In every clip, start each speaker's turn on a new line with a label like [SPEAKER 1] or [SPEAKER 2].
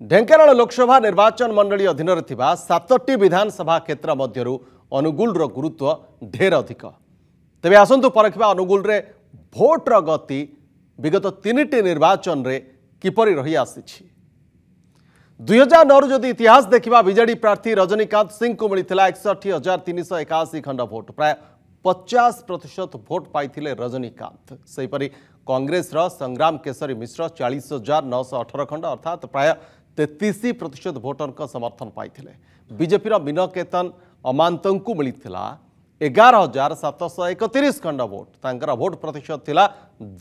[SPEAKER 1] ଢେଙ୍କାନାଳ ଲୋକସଭା ନିର୍ବାଚନ ମଣ୍ଡଳୀ ଅଧୀନରେ ଥିବା ସାତଟି ବିଧାନସଭା କ୍ଷେତ୍ର ମଧ୍ୟରୁ ଅନୁଗୁଳର ଗୁରୁତ୍ୱ ଢେର ଅଧିକ ତେବେ ଆସନ୍ତୁ ପରଖିବା ଅନୁଗୁଳରେ ଭୋଟ୍ର ଗତି ବିଗତ ତିନିଟି ନିର୍ବାଚନରେ କିପରି ରହି ଆସିଛି ଦୁଇହଜାର ନଅରୁ ଯଦି ଇତିହାସ ଦେଖିବା ବିଜେଡି ପ୍ରାର୍ଥୀ ରଜନୀକାନ୍ତ ସିଂଙ୍କୁ ମିଳିଥିଲା ଏକଷଠି ହଜାର ତିନିଶହ ଏକାଅଶୀ ଖଣ୍ଡ ଭୋଟ୍ ପ୍ରାୟ ପଚାଶ ପ୍ରତିଶତ ଭୋଟ୍ ପାଇଥିଲେ ରଜନୀକାନ୍ତ ସେହିପରି କଂଗ୍ରେସର ସଂଗ୍ରାମ କେଶରୀ ମିଶ୍ର ଚାଳିଶ ହଜାର ନଅଶହ ଅଠର ଖଣ୍ଡ ଅର୍ଥାତ୍ ପ୍ରାୟ तेतीस प्रतिशत भोटर का समर्थन पाई बीजेपी मीन केतन अमांत को मिलता एगार हजार सातश एकतीस खंड भोट तर भोट प्रतिशत था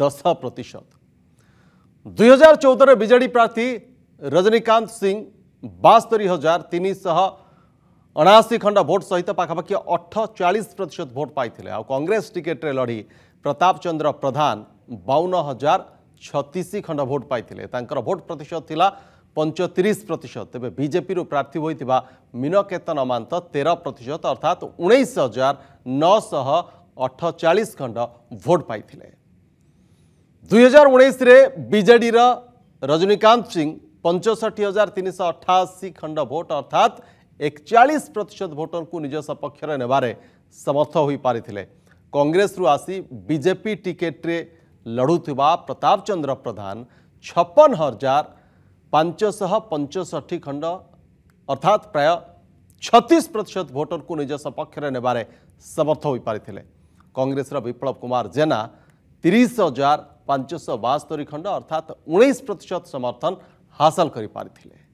[SPEAKER 1] दस प्रतिशत दुई हजार चौदह विजेडी प्रार्थी रजनीकांत सिंह बास्तरी हजार तीन शह अनाशी खंड भोट सहित अठ चालीस प्रतिशत भोट पाई आ कांग्रेस रे लड़ी प्रताप चंद्र प्रधान बावन हजार छतीस खंड भोट पाई भोट प्रतिशत था पंचतीस प्रतिशत तेज बीजेपी प्रार्थी होता मीनकेतन अमांत तेरह प्रतिशत अर्थात उन्नीस हजार नौश अठचाश खंड भोट पाई दुई हजार उन्नीस उजेडर रजनीकांत सिंह पंचषठी हजार तीन शौ अठाशी खंड भोट अर्थात एक एकचाश प्रतिशत भोटर को निज सपक्ष समर्थ हो पारी कंग्रेस आसी बीजेपी टिकेट्रे लड़ुवा प्रताप चंद्र प्रधान छपन हजार ପାଞ୍ଚଶହ ପଞ୍ଚଷଠି ଖଣ୍ଡ ଅର୍ଥାତ୍ ପ୍ରାୟ ଛତିଶ ପ୍ରତିଶତ ଭୋଟରକୁ ନିଜ ସପକ୍ଷରେ ନେବାରେ ସମର୍ଥ ହୋଇପାରିଥିଲେ କଂଗ୍ରେସର ବିପ୍ଳବ କୁମାର ଜେନା ତିରିଶ ହଜାର ପାଞ୍ଚଶହ ବାସ୍ତରୀ ଖଣ୍ଡ ଅର୍ଥାତ୍ ଉଣେଇଶ ପ୍ରତିଶତ ସମର୍ଥନ ହାସଲ କରିପାରିଥିଲେ